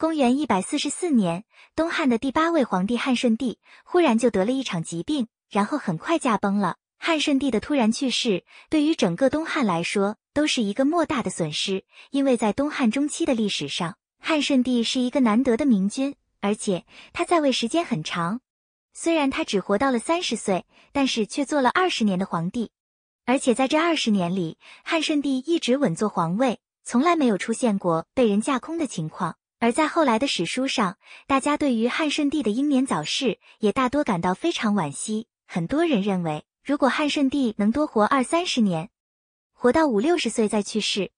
公元一百四十四年，东汉的第八位皇帝汉顺帝忽然就得了一场疾病，然后很快驾崩了。汉顺帝的突然去世，对于整个东汉来说都是一个莫大的损失。因为在东汉中期的历史上，汉顺帝是一个难得的明君，而且他在位时间很长。虽然他只活到了三十岁，但是却做了二十年的皇帝，而且在这二十年里，汉顺帝一直稳坐皇位，从来没有出现过被人架空的情况。而在后来的史书上，大家对于汉顺帝的英年早逝也大多感到非常惋惜。很多人认为，如果汉顺帝能多活二三十年，活到五六十岁再去世。